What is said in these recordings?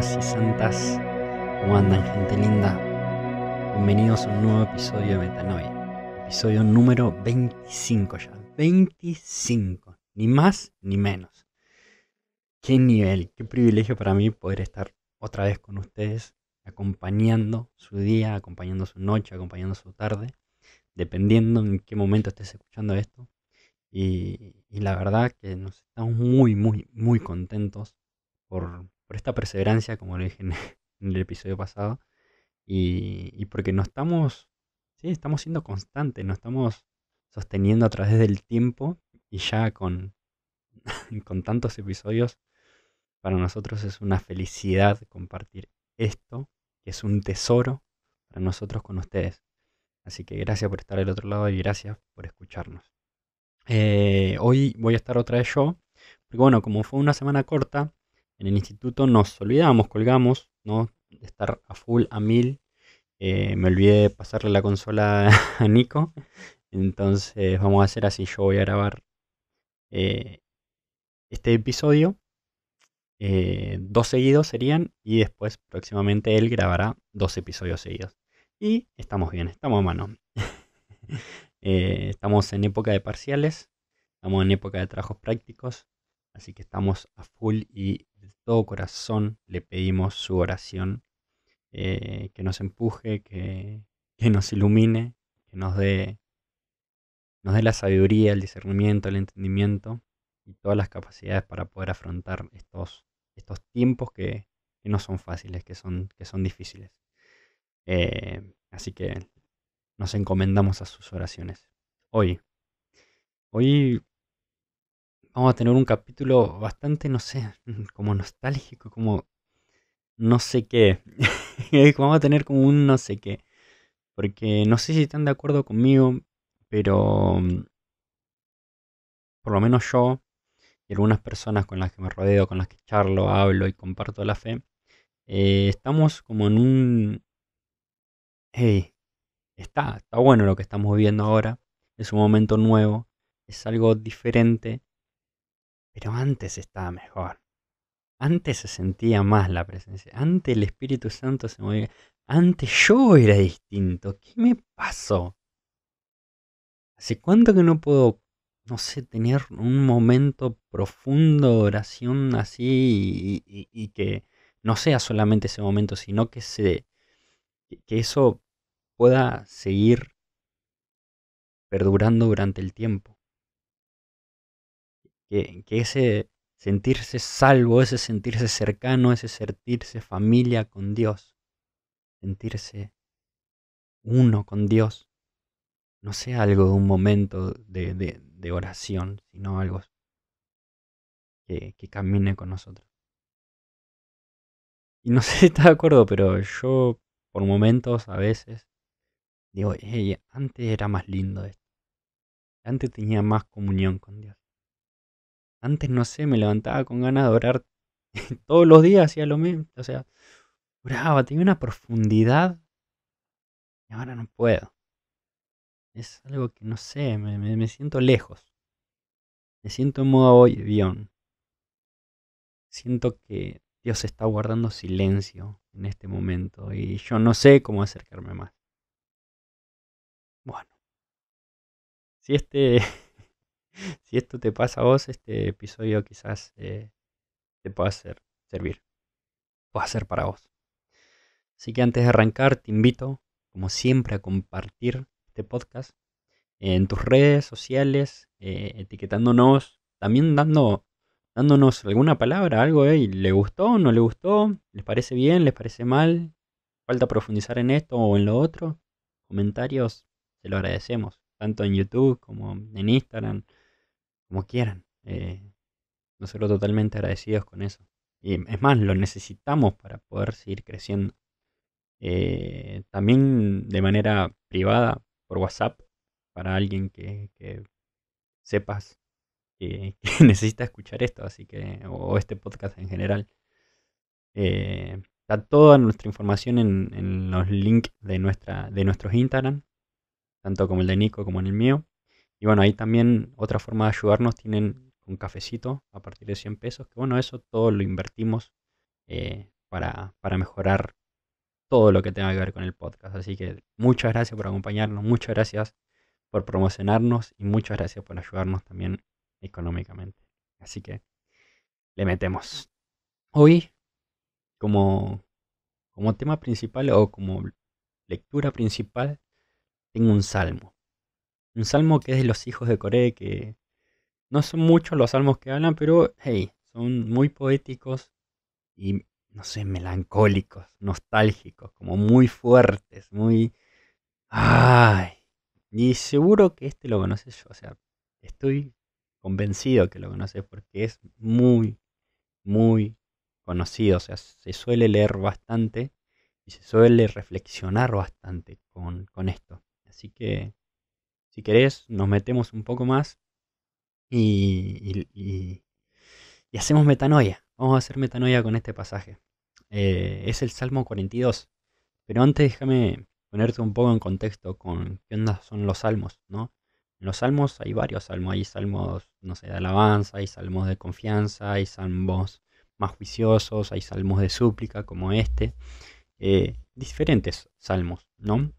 y santas. ¿Cómo andan, gente linda? Bienvenidos a un nuevo episodio de Metanoia. Episodio número 25 ya. 25. Ni más ni menos. Qué nivel, qué privilegio para mí poder estar otra vez con ustedes, acompañando su día, acompañando su noche, acompañando su tarde, dependiendo en qué momento estés escuchando esto. Y, y la verdad que nos estamos muy, muy, muy contentos por, por esta perseverancia, como lo dije en, el episodio pasado, y, porque no estamos, sí, estamos siendo constantes, no estamos sosteniendo a través del tiempo y ya con, con tantos episodios, para nosotros es una felicidad compartir esto, que es un tesoro para nosotros con ustedes. Así que gracias por estar del otro lado y gracias por escucharnos. Eh, hoy voy a estar otra vez yo, porque bueno, como fue una semana corta, en el instituto nos olvidamos, colgamos, ¿no? De estar a full, a mil. Eh, me olvidé de pasarle la consola a Nico. Entonces vamos a hacer así. Yo voy a grabar eh, este episodio. Eh, dos seguidos serían. Y después próximamente él grabará dos episodios seguidos. Y estamos bien, estamos a mano. estamos en época de parciales. Estamos en época de trabajos prácticos. Así que estamos a full y todo corazón le pedimos su oración, eh, que nos empuje, que, nos ilumine, que nos dé, nos dé la sabiduría, el discernimiento, el entendimiento y todas las capacidades para poder afrontar estos, estos tiempos que, no son fáciles, que son, que son difíciles. Eh, así que nos encomendamos a sus oraciones. Hoy, hoy vamos a tener un capítulo bastante, no sé, como nostálgico, como no sé qué. vamos a tener como un no sé qué. Porque no sé si están de acuerdo conmigo, pero mm, por lo menos yo y algunas personas con las que me rodeo, con las que charlo, hablo y comparto la fe, eh, estamos como en un... Hey, está, está bueno lo que estamos viviendo ahora, es un momento nuevo, es algo diferente pero antes estaba mejor. Antes se sentía más la presencia. Antes el Espíritu Santo se movía. Antes yo era distinto. ¿Qué me pasó? ¿Hace cuánto que no puedo, no sé, tener un momento profundo de oración así y, y que no sea solamente ese momento, sino que, se, que eso pueda seguir perdurando durante el tiempo? que, ese sentirse salvo, ese sentirse cercano, ese sentirse familia con Dios, sentirse uno con Dios, no sea algo de un momento de, oración, sino algo que, camine con nosotros. Y no sé si está de acuerdo, pero yo por momentos a veces digo, hey, antes era más lindo esto. Antes tenía más comunión con Dios. Antes, no sé, me levantaba con ganas de orar. Todos los días hacía lo mismo. O sea, oraba, tenía una profundidad. Y ahora no puedo. Es algo que no sé, me, me, siento lejos. Me siento en modo avión. Siento que Dios está guardando silencio en este momento y yo no sé cómo acercarme más. Bueno. Si este si esto te pasa a vos, este episodio quizás eh, te pueda servir o ser para vos. Así que antes de arrancar, te invito, como siempre, a compartir este podcast en tus redes sociales, eh, etiquetándonos, también dando, dándonos alguna palabra, algo, eh, le gustó? ¿Les parece bien? ¿Les parece mal? ¿Falta profundizar en esto o en lo otro? Comentarios, se lo agradecemos, tanto en YouTube como en Instagram, como quieran. Eh, nosotros totalmente agradecidos con eso. Y es más, lo necesitamos para poder seguir creciendo. Eh, también de manera privada, por WhatsApp, para alguien que, sepas que, necesita escuchar esto, así que, o este podcast en general. Eh, está toda nuestra información en, en, los links de, nuestra, de nuestros Instagram, tanto como el de Nico como en el mío. Y bueno, ahí también otra forma de ayudarnos tienen un cafecito a partir de 100 pesos, que bueno, eso todo lo invertimos eh, para, para mejorar todo lo que tenga que ver con el podcast. Así que muchas gracias por acompañarnos, muchas gracias por promocionarnos y muchas gracias por ayudarnos también económicamente. Así que le metemos. Hoy, como, como tema principal o como lectura principal, tengo un salmo. Un salmo que es de los hijos de Coré, que no son muchos los salmos que hablan, pero hey, son muy poéticos y, no sé, melancólicos, nostálgicos, como muy fuertes, muy... ¡Ay! Y seguro que este lo conoces yo, o sea, estoy convencido que lo conoces porque es muy, muy conocido, o sea, se suele leer bastante y se suele reflexionar bastante con, con esto. Así que si querés, nos metemos un poco más y, hacemos metanoia. Vamos a hacer metanoia con este pasaje. Eh, es el Salmo 42. Pero antes déjame ponerte un poco en contexto con qué onda son los salmos, ¿no? En los salmos hay varios salmos, hay salmos, no sé, de alabanza, hay salmos de confianza, hay salmos más juiciosos, hay salmos de súplica como este, eh, diferentes salmos, ¿no?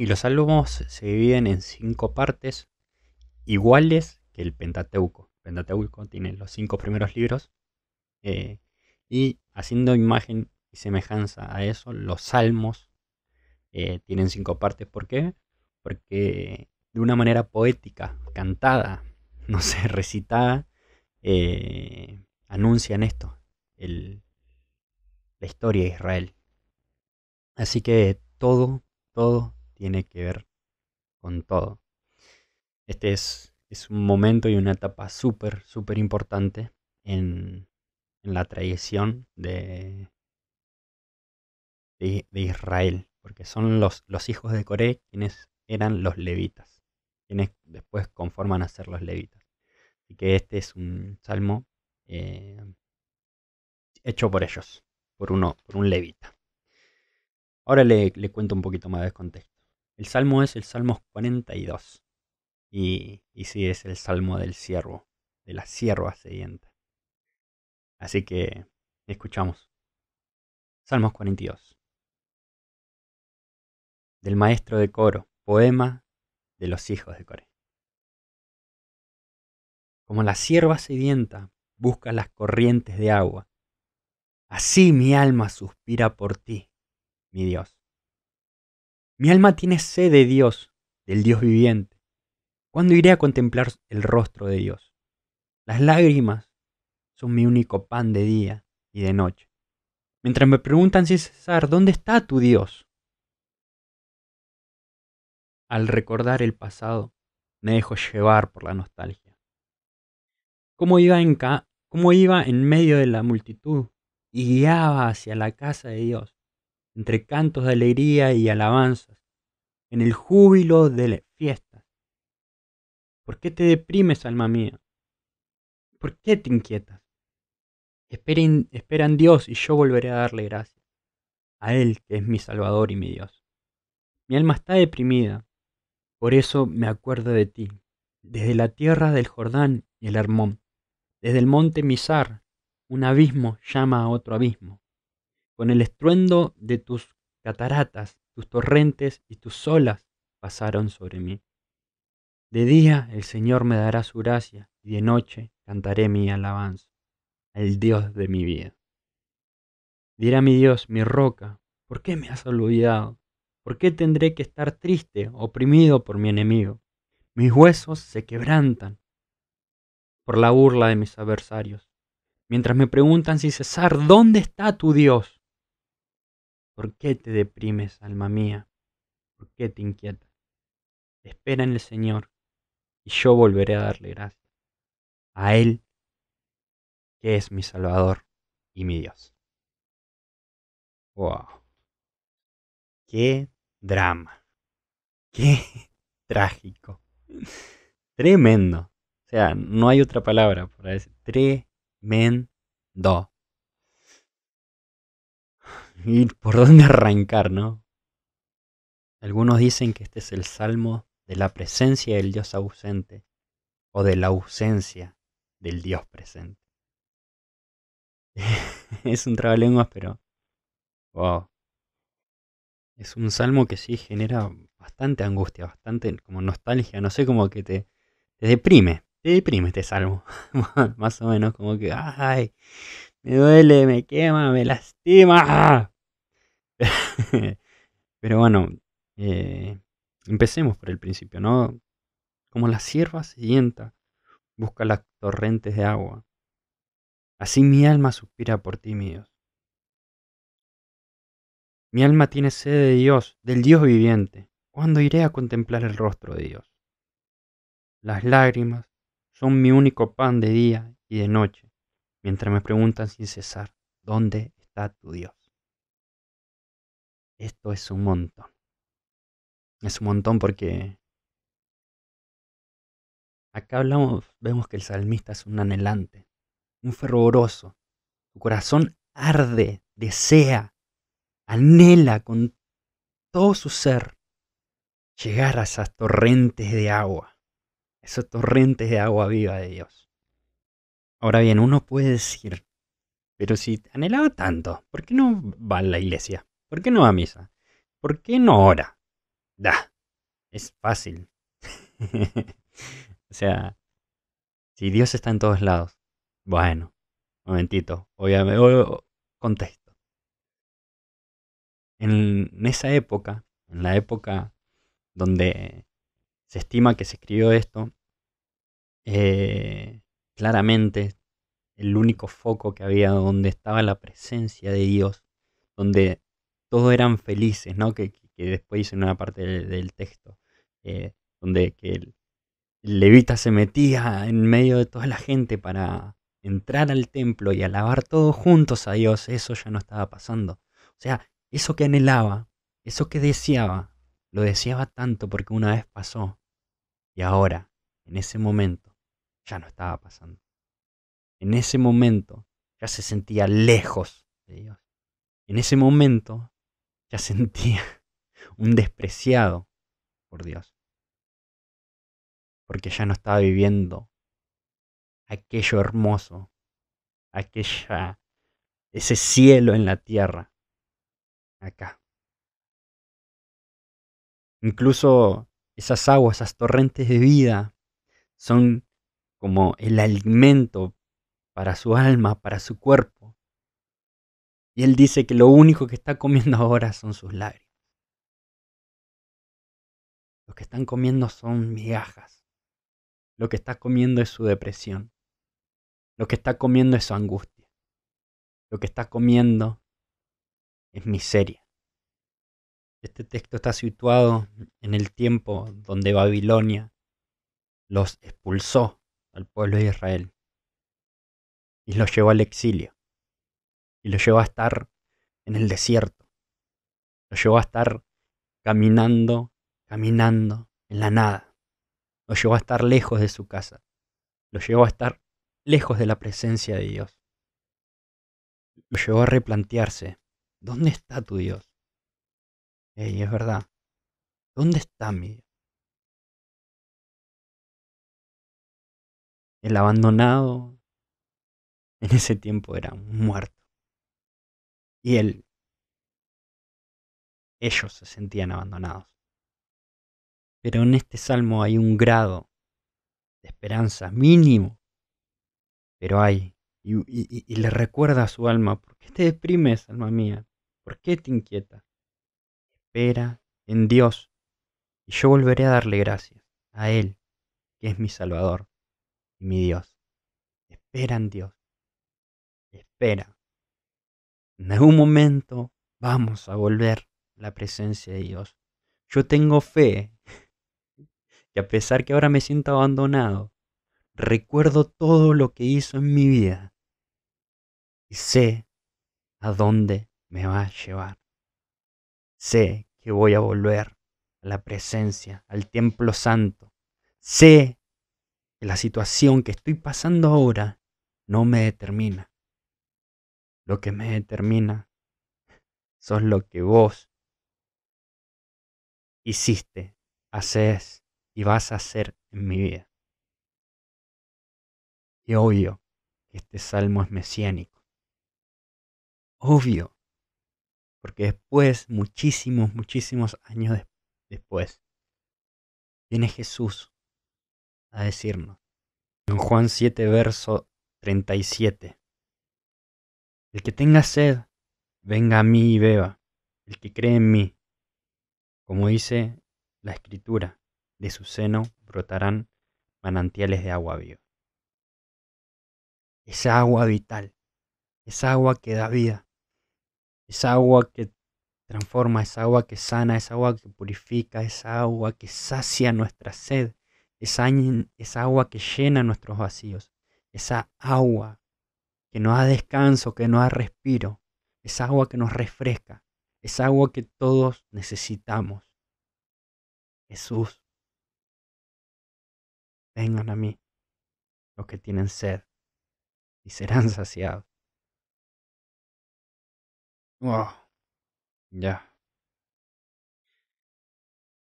Y los salmos se dividen en cinco partes iguales que el Pentateuco. El Pentateuco tiene los cinco primeros libros. Eh, y haciendo imagen y semejanza a eso, los salmos eh, tienen cinco partes. ¿Por qué? Porque de una manera poética, cantada, no sé, recitada, eh, anuncian esto, la historia de Israel. Así que todo, todo, tiene que ver con todo. Este es, un momento y una etapa súper, súper importante en, la tradición de, de, Israel, porque son los, los hijos de Coré quienes eran los levitas, quienes después conforman a ser los levitas. Así que este es un salmo eh, hecho por ellos, por, uno, por un levita. Ahora le, le cuento un poquito más de contexto. El salmo es el Salmo 42. Y, y sí, es el salmo del siervo, de la sierva sedienta. Así que escuchamos. Salmos 42. Del maestro de coro, poema de los hijos de Coré. Como la sierva sedienta busca las corrientes de agua, así mi alma suspira por ti, mi Dios. Mi alma tiene sed de Dios, del Dios viviente. ¿Cuándo iré a contemplar el rostro de Dios? Las lágrimas son mi único pan de día y de noche. Mientras me preguntan sin cesar, ¿dónde está tu Dios? Al recordar el pasado, me dejo llevar por la nostalgia. ¿Cómo iba en, cómo iba en medio de la multitud y guiaba hacia la casa de Dios? entre cantos de alegría y alabanzas, en el júbilo de las fiestas. ¿Por qué te deprimes, alma mía? ¿Por qué te inquietas? Espera en, Dios y yo volveré a darle gracias, a Él que es mi Salvador y mi Dios. Mi alma está deprimida, por eso me acuerdo de ti, desde la tierra del Jordán y el Hermón, desde el monte Mizar, un abismo llama a otro abismo. Con el estruendo de tus cataratas, tus torrentes y tus olas pasaron sobre mí. De día el Señor me dará su gracia y de noche cantaré mi alabanza al Dios de mi vida. Dirá mi Dios, mi roca, ¿por qué me has olvidado? ¿Por qué tendré que estar triste, oprimido por mi enemigo? Mis huesos se quebrantan por la burla de mis adversarios, mientras me preguntan sin cesar, ¿dónde está tu Dios? ¿Por qué te deprimes, alma mía? ¿Por qué te inquietas? Espera en el Señor, y yo volveré a darle gracias. A Él, que es mi Salvador y mi Dios. ¡Wow! ¡Qué drama! ¡Qué trágico! Tremendo. O sea, no hay otra palabra para decir. Tremendo y por dónde arrancar, ¿no? Algunos dicen que este es el salmo de la presencia del Dios ausente o de la ausencia del Dios presente. es un trabalenguas, pero wow. Es un salmo que sí genera bastante angustia, bastante como nostalgia, no sé, cómo que te, te deprime, te deprime este salmo, más o menos, como que, ay, me duele, me quema, me lastima. Pero bueno, eh, empecemos por el principio, ¿no? Como la sierva sedienta busca las torrentes de agua, así mi alma suspira por ti, mi Dios. Mi alma tiene sed de Dios, del Dios viviente. ¿Cuándo iré a contemplar el rostro de Dios? Las lágrimas son mi único pan de día y de noche mientras me preguntan sin cesar, ¿dónde está tu Dios? Esto es un montón. Es un montón porque acá hablamos, vemos que el salmista es un anhelante, un fervoroso. Su corazón arde, desea, anhela con todo su ser llegar a esas torrentes de agua, esos torrentes de agua viva de Dios. Ahora bien, uno puede decir, pero si anhelaba tanto, ¿por qué no va a la iglesia? ¿Por qué no va a misa? ¿Por qué no ora? Da, es fácil. o sea, si Dios está en todos lados, bueno, momentito, obviamente, contexto. En esa época, en la época donde se estima que se escribió esto, eh, claramente el único foco que había donde estaba la presencia de Dios, donde todos eran felices, ¿no? Que, después hice en una parte del, texto, eh, donde que el levita se metía en medio de toda la gente para entrar al templo y alabar todos juntos a Dios, eso ya no estaba pasando. O sea, eso que anhelaba, eso que deseaba, lo deseaba tanto porque una vez pasó. Y ahora, en ese momento, ya no estaba pasando. En ese momento ya se sentía lejos de Dios. En ese momento ya sentía un despreciado por Dios. Porque ya no estaba viviendo aquello hermoso, aquella, ese cielo en la tierra, acá. Incluso esas aguas, esas torrentes de vida, son como el alimento para su alma, para su cuerpo. Y él dice que lo único que está comiendo ahora son sus lágrimas. Lo que están comiendo son migajas. Lo que está comiendo es su depresión. Lo que está comiendo es su angustia. Lo que está comiendo es miseria. Este texto está situado en el tiempo donde Babilonia los expulsó al pueblo de Israel y lo llevó al exilio y lo llevó a estar en el desierto, lo llevó a estar caminando, caminando en la nada, lo llevó a estar lejos de su casa, lo llevó a estar lejos de la presencia de Dios, lo llevó a replantearse, ¿dónde está tu Dios? Y es verdad, ¿dónde está mi Dios? El abandonado en ese tiempo era un muerto. Y él, ellos se sentían abandonados. Pero en este salmo hay un grado de esperanza mínimo. Pero hay, y, le recuerda a su alma, ¿por qué te deprimes, alma mía? ¿Por qué te inquieta? Espera en Dios, y yo volveré a darle gracias a Él, que es mi Salvador mi Dios. Espera en Dios. Espera. En algún momento vamos a volver a la presencia de Dios. Yo tengo fe que a pesar que ahora me siento abandonado, recuerdo todo lo que hizo en mi vida y sé a dónde me va a llevar. Sé que voy a volver a la presencia, al templo santo. Sé la situación que estoy pasando ahora no me determina. Lo que me determina son lo que vos hiciste, haces y vas a hacer en mi vida. Y obvio que este salmo es mesiánico. Obvio. Porque después, muchísimos, muchísimos años después, viene Jesús a decirnos. En Juan 7, verso 37. El que tenga sed, venga a mí y beba. El que cree en mí, como dice la escritura, de su seno brotarán manantiales de agua viva. Esa agua vital, esa agua que da vida, esa agua que transforma, esa agua que sana, esa agua que purifica, esa agua que sacia nuestra sed, esa, agua que llena nuestros vacíos, esa agua que nos da descanso, que nos da respiro, esa agua que nos refresca, esa agua que todos necesitamos. Jesús, vengan a mí los que tienen sed y serán saciados. Wow, ya.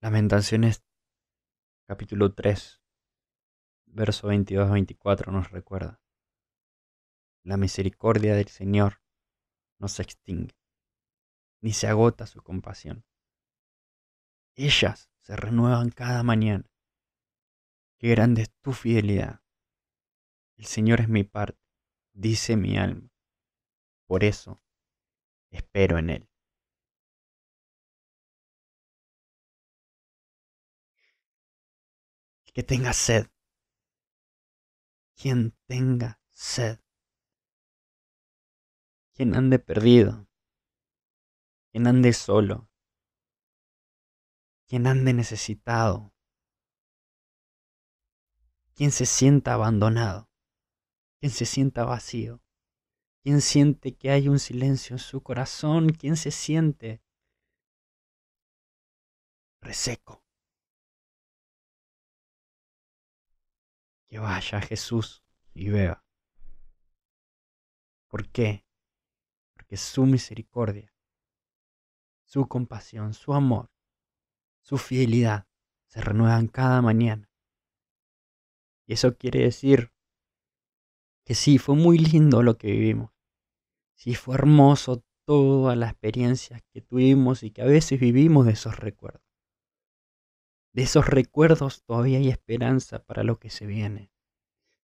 Lamentaciones capítulo 3, verso 22-24 nos recuerda. La misericordia del Señor no se extingue, ni se agota su compasión. Ellas se renuevan cada mañana. Qué grande es tu fidelidad. El Señor es mi parte, dice mi alma. Por eso espero en Él. que tenga sed. Quien tenga sed. Quien ande perdido. Quien ande solo. Quien ande necesitado. Quien se sienta abandonado. Quien se sienta vacío. Quien siente que hay un silencio en su corazón. Quien se siente reseco. que vaya Jesús y vea. ¿Por qué? Porque su misericordia, su compasión, su amor, su fidelidad se renuevan cada mañana. Y eso quiere decir que sí, fue muy lindo lo que vivimos. Sí, fue hermoso toda la experiencia que tuvimos y que a veces vivimos de esos recuerdos. De esos recuerdos todavía hay esperanza para lo que se viene.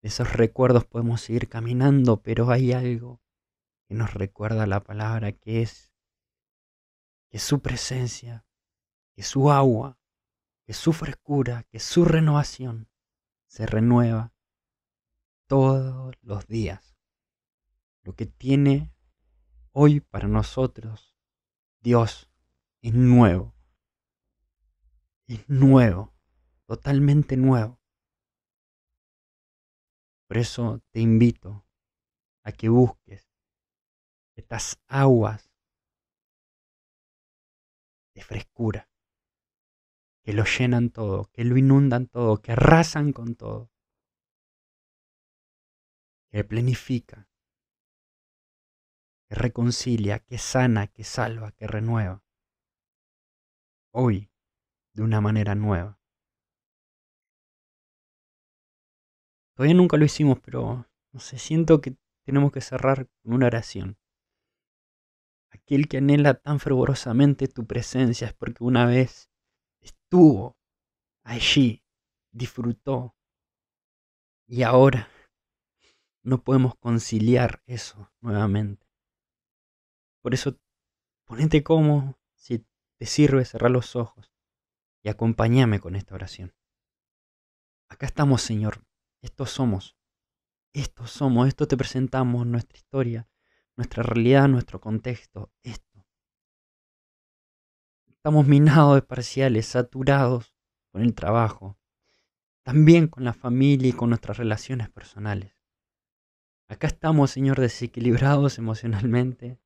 De esos recuerdos podemos seguir caminando, pero hay algo que nos recuerda la palabra, que es que su presencia, que su agua, que su frescura, que su renovación se renueva todos los días. Lo que tiene hoy para nosotros Dios es nuevo es nuevo, totalmente nuevo. Por eso te invito a que busques estas aguas de frescura que lo llenan todo, que lo inundan todo, que arrasan con todo, que plenifica. que reconcilia, que sana, que salva, que renueva. Hoy de una manera nueva. Todavía nunca lo hicimos, pero no sé, siento que tenemos que cerrar con una oración. Aquel que anhela tan fervorosamente tu presencia es porque una vez estuvo allí, disfrutó, y ahora no podemos conciliar eso nuevamente. Por eso, ponete como si te sirve cerrar los ojos y acompáñame con esta oración. Acá estamos, Señor. Estos somos. Estos somos. Esto te presentamos, nuestra historia, nuestra realidad, nuestro contexto. Esto. Estamos minados de parciales, saturados con el trabajo, también con la familia y con nuestras relaciones personales. Acá estamos, Señor, desequilibrados emocionalmente.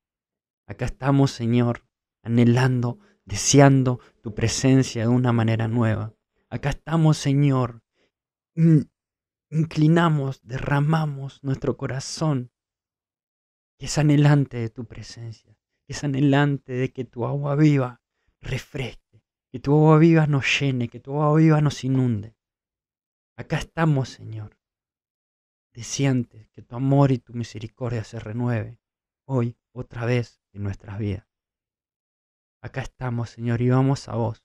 Acá estamos, Señor, anhelando deseando tu presencia de una manera nueva. Acá estamos, Señor. Inclinamos, derramamos nuestro corazón, que es anhelante de tu presencia, que es anhelante de que tu agua viva refresque, que tu agua viva nos llene, que tu agua viva nos inunde. Acá estamos, Señor, deseantes que tu amor y tu misericordia se renueve hoy otra vez en nuestras vidas. Acá estamos, Señor, y vamos a vos,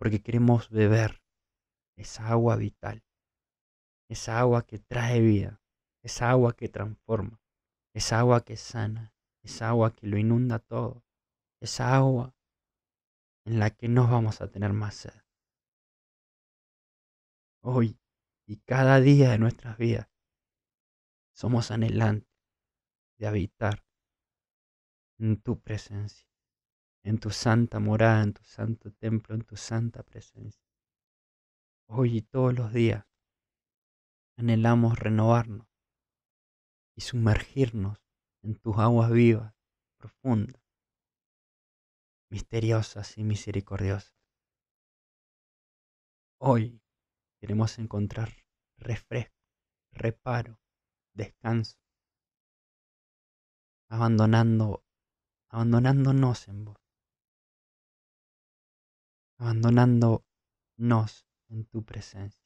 porque queremos beber esa agua vital, esa agua que trae vida, esa agua que transforma, esa agua que sana, esa agua que lo inunda todo, esa agua en la que no vamos a tener más sed. Hoy y cada día de nuestras vidas somos anhelantes de habitar en tu presencia en tu santa morada, en tu santo templo, en tu santa presencia. Hoy y todos los días anhelamos renovarnos y sumergirnos en tus aguas vivas, profundas, misteriosas y misericordiosas. Hoy queremos encontrar refresco, reparo, descanso, abandonando, abandonándonos en vos abandonándonos en tu presencia.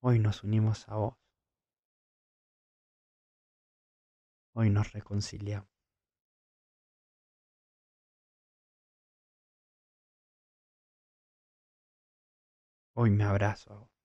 Hoy nos unimos a vos. Hoy nos reconciliamos. Hoy me abrazo a vos.